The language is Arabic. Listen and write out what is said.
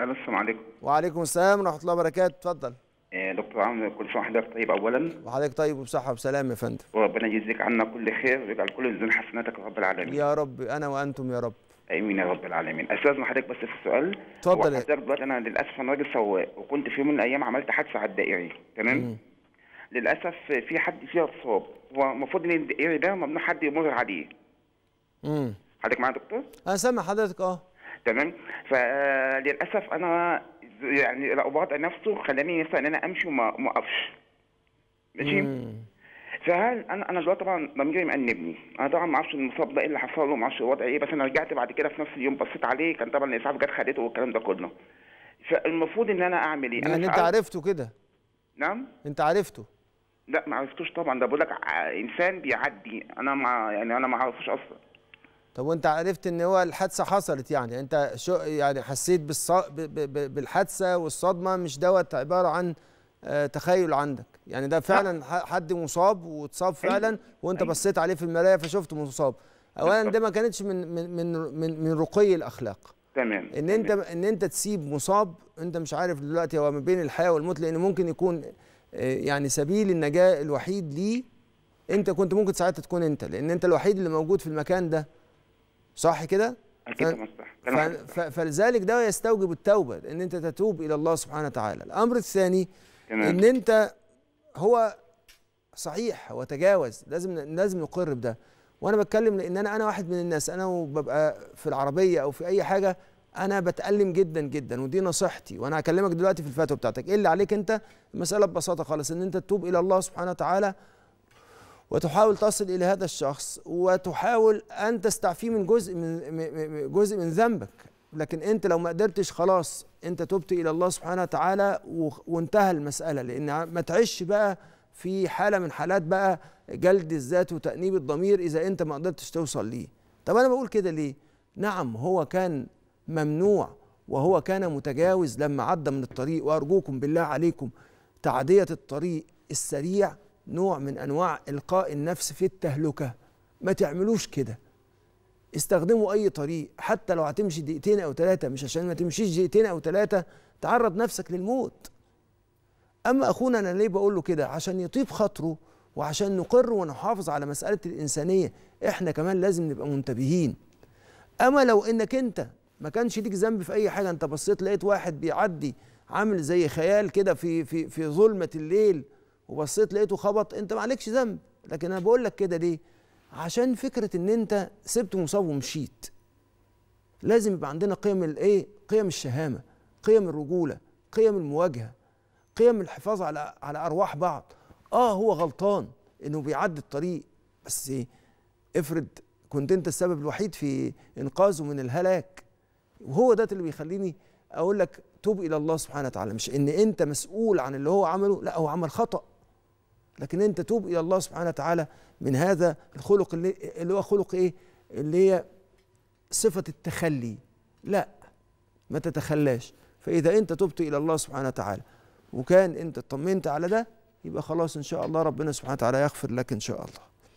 اهلا السلام عليكم وعليكم السلام ورحمه الله وبركاته اتفضل آه، دكتور عم كل سنه وحضرتك طيب اولا وحضرتك طيب وبصحه وسلام يا فندم وربنا يجزيك عنا كل خير ويجعل كل الذنوب حسناتك يا رب العالمين يا رب انا وانتم يا رب امين يا رب العالمين استاذن حضرتك بس في السؤال اتفضل حضرتك دلوقتي انا للاسف انا راجل سواق وكنت في يوم من الايام عملت حادثه على الدائري تمام للاسف في حد فيها اتصاب هو المفروض ان الدائري ده ممنوع حد يمر عليه امم حضرتك معايا يا دكتور؟ انا سامع حضرتك اه تمام فللاسف انا يعني الوضع نفسه خلاني نفسي ان انا امشي وما اقفش ماشي فهل انا انا دلوقتي طبعا ضميري مأنبني انا طبعا ما اعرفش المصاب ده ايه اللي حصل له ما اعرفش الوضع ايه بس انا رجعت بعد كده في نفس اليوم بصيت عليه كان طبعا الاسعاف جت خدته والكلام ده كله فالمفروض ان انا اعمل ايه؟ يعني انت عرفته كده نعم انت عرفته لا ما عرفتوش طبعا ده بقول لك انسان بيعدي انا ما يعني انا ما اعرفوش اصلا طب وانت عرفت ان هو الحادثه حصلت يعني انت شو يعني حسيت بالص... ب... ب... بالحادثه والصدمه مش دوت عباره عن آه، تخيل عندك يعني ده فعلا حد مصاب واتصاب فعلا وانت بصيت عليه في المرايه فشفته مصاب اولا ده ما كانتش من من من, من رقي الاخلاق تمام ان انت ان انت تسيب مصاب انت مش عارف دلوقتي هو ما بين الحياه والموت لان ممكن يكون آه، يعني سبيل النجاه الوحيد ليه انت كنت ممكن ساعتها تكون انت لان انت الوحيد اللي موجود في المكان ده صح كده ف... ف... ف... فلذلك ده يستوجب التوبه ان انت تتوب الى الله سبحانه وتعالى الامر الثاني تمام. ان انت هو صحيح هو تجاوز لازم لازم نقر بده وانا بتكلم لان انا انا واحد من الناس انا وببقى في العربيه او في اي حاجه انا بتالم جدا جدا ودي نصيحتي وانا هكلمك دلوقتي في الفتوى بتاعتك ايه اللي عليك انت المساله ببساطه خالص ان انت تتوب الى الله سبحانه وتعالى وتحاول تصل الى هذا الشخص وتحاول ان تستعفيه من جزء من جزء من ذنبك لكن انت لو ما قدرتش خلاص انت تبت الى الله سبحانه وتعالى وانتهى المساله لان ما تعيش بقى في حاله من حالات بقى جلد الذات وتانيب الضمير اذا انت ما قدرتش توصل ليه طب انا بقول كده ليه نعم هو كان ممنوع وهو كان متجاوز لما عدى من الطريق وارجوكم بالله عليكم تعديه الطريق السريع نوع من انواع القاء النفس في التهلكه ما تعملوش كده استخدموا اي طريق حتى لو هتمشي دقيقتين او ثلاثه مش عشان ما تمشيش دقيقتين او ثلاثه تعرض نفسك للموت اما اخونا انا ليه بقول له كده عشان يطيب خاطره وعشان نقر ونحافظ على مساله الانسانيه احنا كمان لازم نبقى منتبهين اما لو انك انت ما كانش ليك ذنب في اي حاجه انت بصيت لقيت واحد بيعدي عامل زي خيال كده في في في ظلمه الليل وبصيت لقيته خبط انت ما عليكش ذنب لكن انا بقول لك كده ليه عشان فكره ان انت سبت مصاب ومشيت لازم يبقى عندنا قيم الايه قيم الشهامه قيم الرجوله قيم المواجهه قيم الحفاظ على على ارواح بعض اه هو غلطان انه بيعدي الطريق بس إيه؟ افرض كنت انت السبب الوحيد في انقاذه من الهلاك وهو ده اللي بيخليني اقول لك توب الى الله سبحانه وتعالى مش ان انت مسؤول عن اللي هو عمله لا هو عمل خطأ لكن انت توب الى الله سبحانه وتعالى من هذا الخلق اللي, اللي هو خلق ايه اللي هي صفه التخلي لا ما تتخلاش فاذا انت تبت الى الله سبحانه وتعالى وكان انت اطمنت على ده يبقى خلاص ان شاء الله ربنا سبحانه وتعالى يغفر لك ان شاء الله